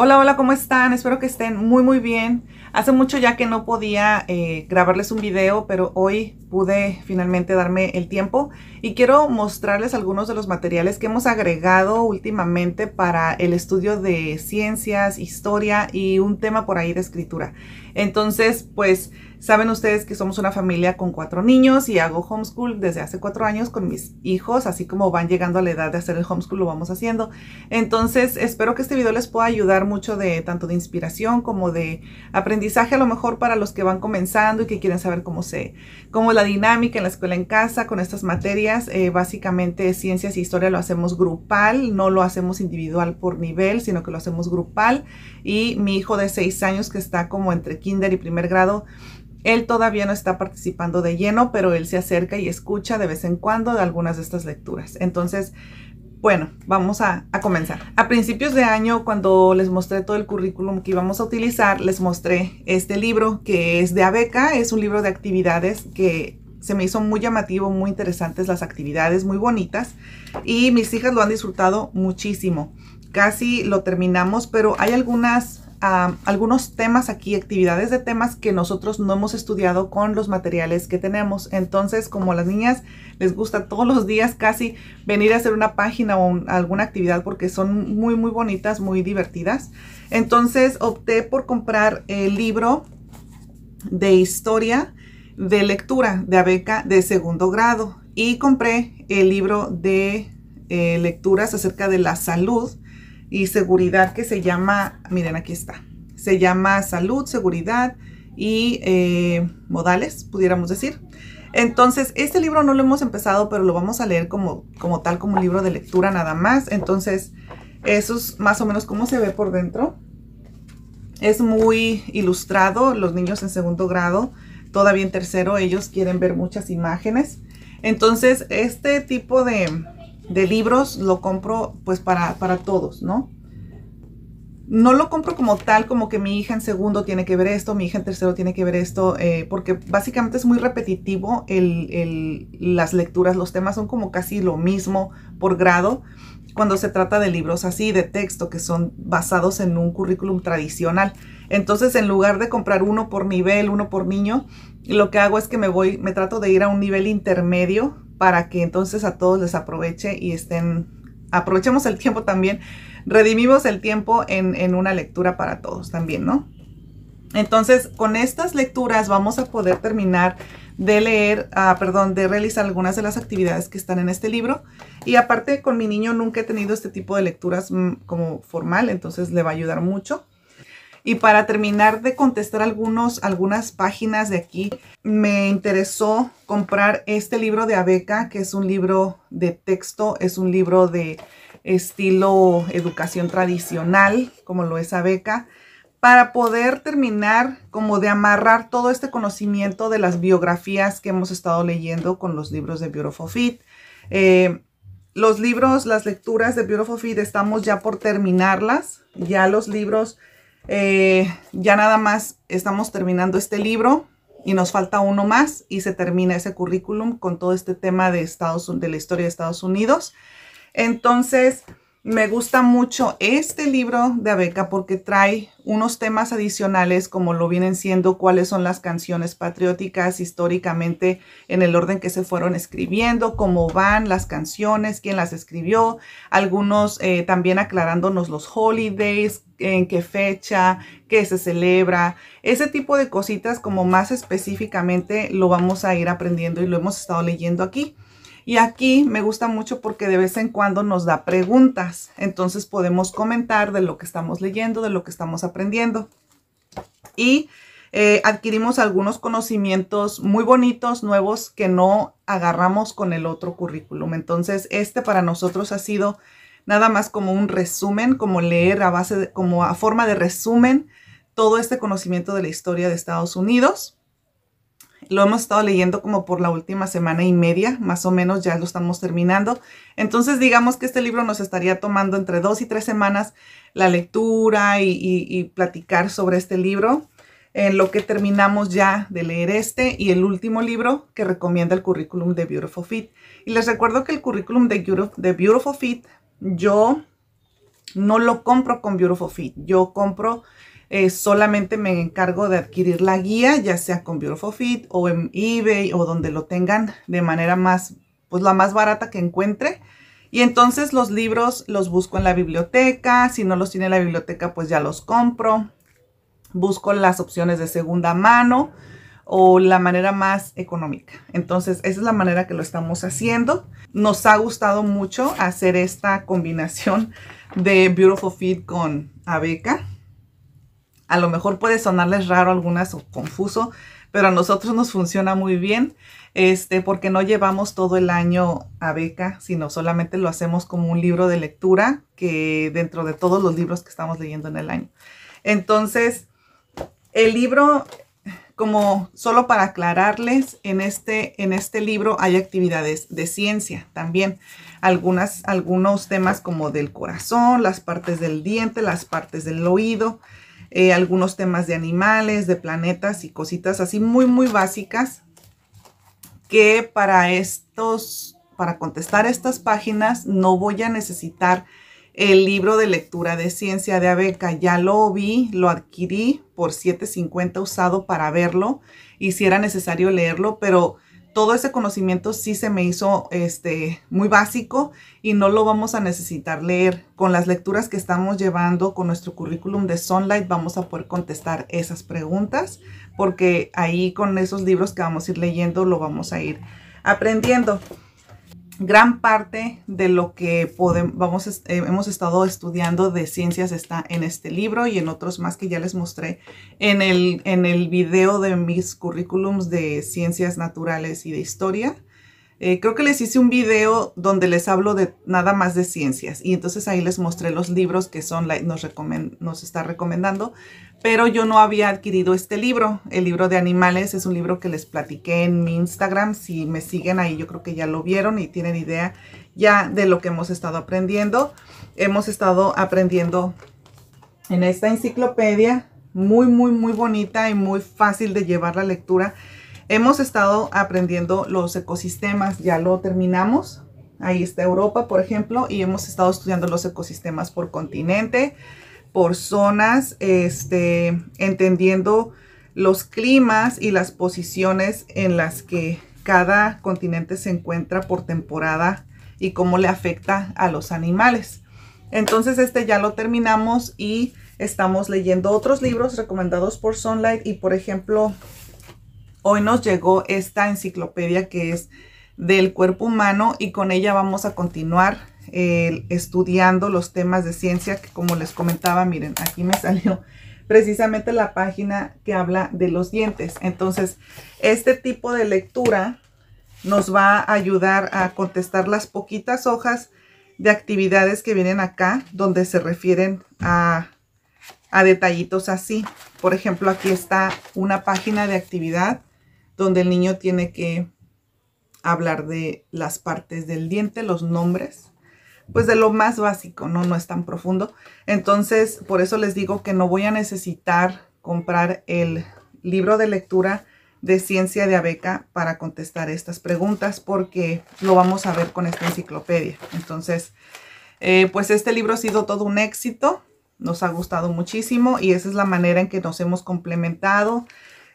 Hola, hola, ¿cómo están? Espero que estén muy, muy bien. Hace mucho ya que no podía eh, grabarles un video, pero hoy pude finalmente darme el tiempo y quiero mostrarles algunos de los materiales que hemos agregado últimamente para el estudio de ciencias, historia y un tema por ahí de escritura. Entonces, pues saben ustedes que somos una familia con cuatro niños y hago homeschool desde hace cuatro años con mis hijos, así como van llegando a la edad de hacer el homeschool, lo vamos haciendo. Entonces, espero que este video les pueda ayudar mucho de tanto de inspiración como de aprendizaje, a lo mejor para los que van comenzando y que quieren saber cómo se, cómo la dinámica en la escuela en casa con estas materias. Eh, básicamente, ciencias y e historia lo hacemos grupal, no lo hacemos individual por nivel, sino que lo hacemos grupal. Y mi hijo de seis años que está como entre y primer grado, él todavía no está participando de lleno, pero él se acerca y escucha de vez en cuando de algunas de estas lecturas. Entonces, bueno, vamos a, a, comenzar. A principios de año, cuando les mostré todo el currículum que íbamos a utilizar, les mostré este libro que es de ABECA, es un libro de actividades que se me hizo muy llamativo, muy interesantes las actividades, muy bonitas, y mis hijas lo han disfrutado muchísimo. Casi lo terminamos, pero hay algunas algunos temas aquí, actividades de temas que nosotros no hemos estudiado con los materiales que tenemos. Entonces, como a las niñas les gusta todos los días casi venir a hacer una página o alguna actividad porque son muy, muy bonitas, muy divertidas. Entonces, opté por comprar el libro de historia de lectura de Abeca de segundo grado y compré el libro de eh, lecturas acerca de la salud y seguridad que se llama, miren aquí está, se llama salud, seguridad y eh, modales, pudiéramos decir. Entonces, este libro no lo hemos empezado, pero lo vamos a leer como, como tal, como un libro de lectura nada más. Entonces, eso es más o menos cómo se ve por dentro. Es muy ilustrado, los niños en segundo grado, todavía en tercero, ellos quieren ver muchas imágenes. Entonces, este tipo de, de libros lo compro pues para, todos, ¿no? No lo compro como tal, como que mi hija en segundo tiene que ver esto, mi hija en tercero tiene que ver esto, eh, porque básicamente es muy repetitivo el, las lecturas, los temas son como casi lo mismo por grado cuando se trata de libros así, de texto, que son basados en un currículum tradicional. Entonces, en lugar de comprar uno por nivel, uno por niño, lo que hago es que me voy, me trato de ir a un nivel intermedio para que entonces a todos les aproveche y estén, aprovechemos el tiempo también, redimimos el tiempo en, una lectura para todos también, ¿no? Entonces, con estas lecturas vamos a poder terminar de leer, ah, perdón, de realizar algunas de las actividades que están en este libro. Y aparte, con mi niño nunca he tenido este tipo de lecturas mm, como formal, entonces le va a ayudar mucho. Y para terminar de contestar algunos, algunas páginas de aquí, me interesó comprar este libro de Abeca, que es un libro de texto, es un libro de estilo educación tradicional, como lo es Abeca, para poder terminar como de amarrar todo este conocimiento de las biografías que hemos estado leyendo con los libros de Beautiful Fit. Eh, los libros, las lecturas de Beautiful Fit, estamos ya por terminarlas. Ya los libros eh, ya nada más estamos terminando este libro y nos falta uno más y se termina ese currículum con todo este tema de, Estados, de la historia de Estados Unidos. Entonces, me gusta mucho este libro de Abeca porque trae unos temas adicionales como lo vienen siendo cuáles son las canciones patrióticas históricamente en el orden que se fueron escribiendo, cómo van las canciones, quién las escribió, algunos eh, también aclarándonos los holidays, en qué fecha, qué se celebra, ese tipo de cositas como más específicamente lo vamos a ir aprendiendo y lo hemos estado leyendo aquí. Y aquí me gusta mucho porque de vez en cuando nos da preguntas. Entonces podemos comentar de lo que estamos leyendo, de lo que estamos aprendiendo. Y eh, adquirimos algunos conocimientos muy bonitos, nuevos, que no agarramos con el otro currículum. Entonces este para nosotros ha sido nada más como un resumen, como leer a base, como a forma de resumen todo este conocimiento de la historia de Estados Unidos. Lo hemos estado leyendo como por la última semana y media, más o menos ya lo estamos terminando. Entonces digamos que este libro nos estaría tomando entre dos y tres semanas la lectura y, platicar sobre este libro, en lo que terminamos ya de leer este y el último libro que recomienda el currículum de Beautiful Fit. Y les recuerdo que el currículum de, de Beautiful Fit yo no lo compro con Beautiful Fit, yo compro eh, solamente me encargo de adquirir la guía, ya sea con Beautiful Fit o en eBay o donde lo tengan de manera más, pues la más barata que encuentre. Y entonces los libros los busco en la biblioteca, si no los tiene la biblioteca pues ya los compro. Busco las opciones de segunda mano o la manera más económica. Entonces, esa es la manera que lo estamos haciendo. Nos ha gustado mucho hacer esta combinación de Beautiful fit con Abeca. A lo mejor puede sonarles raro algunas o confuso, pero a nosotros nos funciona muy bien, este, porque no llevamos todo el año a beca, sino solamente lo hacemos como un libro de lectura que dentro de todos los libros que estamos leyendo en el año. Entonces, el libro, como solo para aclararles, en este, en este libro hay actividades de ciencia también. Algunas, algunos temas como del corazón, las partes del diente, las partes del oído. Eh, algunos temas de animales, de planetas y cositas así muy, muy básicas que para estos, para contestar estas páginas no voy a necesitar el libro de lectura de ciencia de abeca. Ya lo vi, lo adquirí por $7.50 usado para verlo y si era necesario leerlo, pero todo ese conocimiento sí se me hizo este, muy básico y no lo vamos a necesitar leer. Con las lecturas que estamos llevando con nuestro currículum de Sunlight vamos a poder contestar esas preguntas porque ahí con esos libros que vamos a ir leyendo lo vamos a ir aprendiendo gran parte de lo que podemos, vamos, eh, hemos estado estudiando de ciencias está en este libro y en otros más que ya les mostré en el, en el video de mis currículums de ciencias naturales y de historia. Eh, creo que les hice un video donde les hablo de nada más de ciencias y entonces ahí les mostré los libros que son nos está recomendando pero yo no había adquirido este libro. El libro de animales es un libro que les platiqué en mi Instagram. Si me siguen ahí, yo creo que ya lo vieron y tienen idea ya de lo que hemos estado aprendiendo. Hemos estado aprendiendo en esta enciclopedia muy, muy, muy bonita y muy fácil de llevar la lectura. Hemos estado aprendiendo los ecosistemas, ya lo terminamos. Ahí está Europa, por ejemplo, y hemos estado estudiando los ecosistemas por continente por zonas, este, entendiendo los climas y las posiciones en las que cada continente se encuentra por temporada y cómo le afecta a los animales. Entonces este ya lo terminamos y estamos leyendo otros libros recomendados por Sunlight y por ejemplo hoy nos llegó esta enciclopedia que es del cuerpo humano y con ella vamos a continuar estudiando los temas de ciencia, que como les comentaba, miren, aquí me salió precisamente la página que habla de los dientes. Entonces, este tipo de lectura nos va a ayudar a contestar las poquitas hojas de actividades que vienen acá, donde se refieren a, a detallitos así. Por ejemplo, aquí está una página de actividad donde el niño tiene que hablar de las partes del diente, los nombres pues de lo más básico, ¿no? No es tan profundo. Entonces, por eso les digo que no voy a necesitar comprar el libro de lectura de ciencia de abeca para contestar estas preguntas porque lo vamos a ver con esta enciclopedia. Entonces, eh, pues este libro ha sido todo un éxito, nos ha gustado muchísimo y esa es la manera en que nos hemos complementado.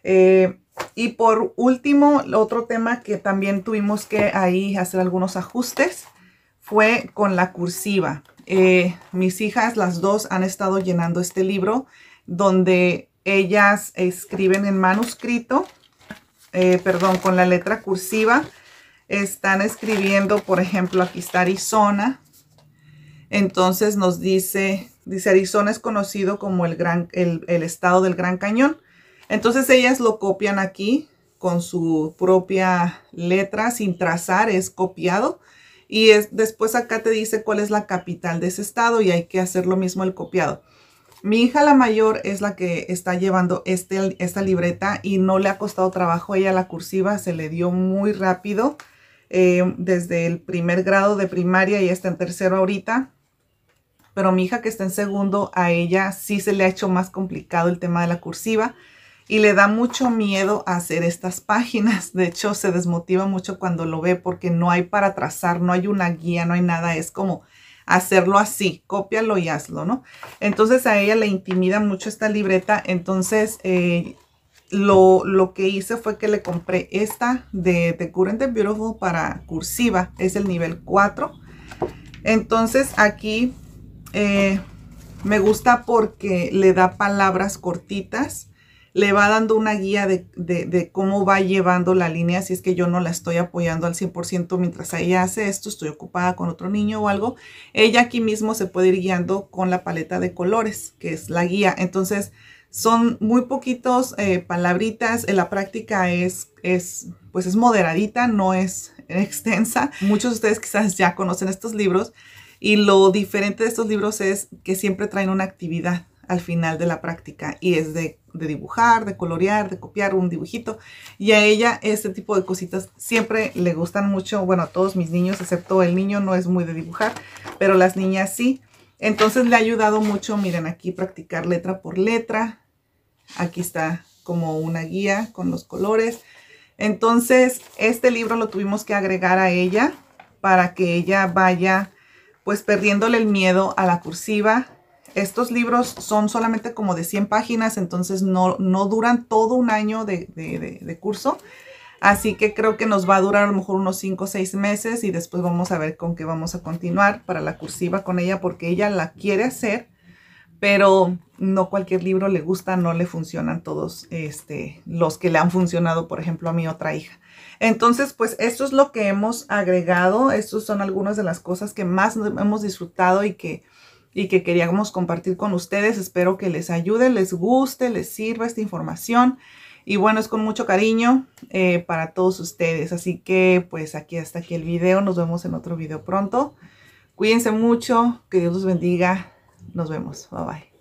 Eh, y por último, otro tema que también tuvimos que ahí hacer algunos ajustes fue con la cursiva. Eh, mis hijas, las dos, han estado llenando este libro donde ellas escriben en manuscrito, eh, perdón, con la letra cursiva. Están escribiendo, por ejemplo, aquí está Arizona. Entonces nos dice, dice Arizona es conocido como el, gran, el estado del Gran Cañón. Entonces ellas lo copian aquí con su propia letra sin trazar, es copiado. Y después acá te dice cuál es la capital de ese estado y hay que hacer lo mismo el copiado. Mi hija la mayor es la que está llevando este, esta libreta y no le ha costado trabajo a ella la cursiva, se le dio muy rápido eh, desde el primer grado de primaria y está en tercero ahorita. Pero mi hija que está en segundo, a ella sí se le ha hecho más complicado el tema de la cursiva y le da mucho miedo hacer estas páginas. De hecho, se desmotiva mucho cuando lo ve porque no hay para trazar, no hay una guía, no hay nada. Es como hacerlo así, cópialo y hazlo, ¿no? Entonces a ella le intimida mucho esta libreta. Entonces eh, lo, que hice fue que le compré esta de The Current Beautiful para cursiva. Es el nivel 4. Entonces aquí eh, me gusta porque le da palabras cortitas le va dando una guía de, cómo va llevando la línea, si es que yo no la estoy apoyando al 100% mientras ella hace esto, estoy ocupada con otro niño o algo, ella aquí mismo se puede ir guiando con la paleta de colores, que es la guía. Entonces, son muy poquitos eh, palabritas, en la práctica es, es, pues es moderadita, no es extensa. Muchos de ustedes quizás ya conocen estos libros y lo diferente de estos libros es que siempre traen una actividad al final de la práctica y es de, dibujar, de colorear, de copiar un dibujito y a ella este tipo de cositas siempre le gustan mucho, bueno, a todos mis niños, excepto el niño no es muy de dibujar, pero las niñas sí. Entonces le ha ayudado mucho, miren aquí practicar letra por letra, aquí está como una guía con los colores. Entonces este libro lo tuvimos que agregar a ella para que ella vaya pues perdiéndole el miedo a la cursiva, estos libros son solamente como de 100 páginas, entonces no, no duran todo un año de, curso. Así que creo que nos va a durar a lo mejor unos 5 o 6 meses y después vamos a ver con qué vamos a continuar para la cursiva con ella porque ella la quiere hacer, pero no cualquier libro le gusta, no le funcionan todos este, los que le han funcionado, por ejemplo, a mi otra hija. Entonces, pues esto es lo que hemos agregado, Estos son algunas de las cosas que más hemos disfrutado y que y que queríamos compartir con ustedes. Espero que les ayude, les guste, les sirva esta información. Y bueno, es con mucho cariño eh, para todos ustedes. Así que pues aquí hasta aquí el video. Nos vemos en otro video pronto. Cuídense mucho. Que Dios los bendiga. Nos vemos. Bye bye.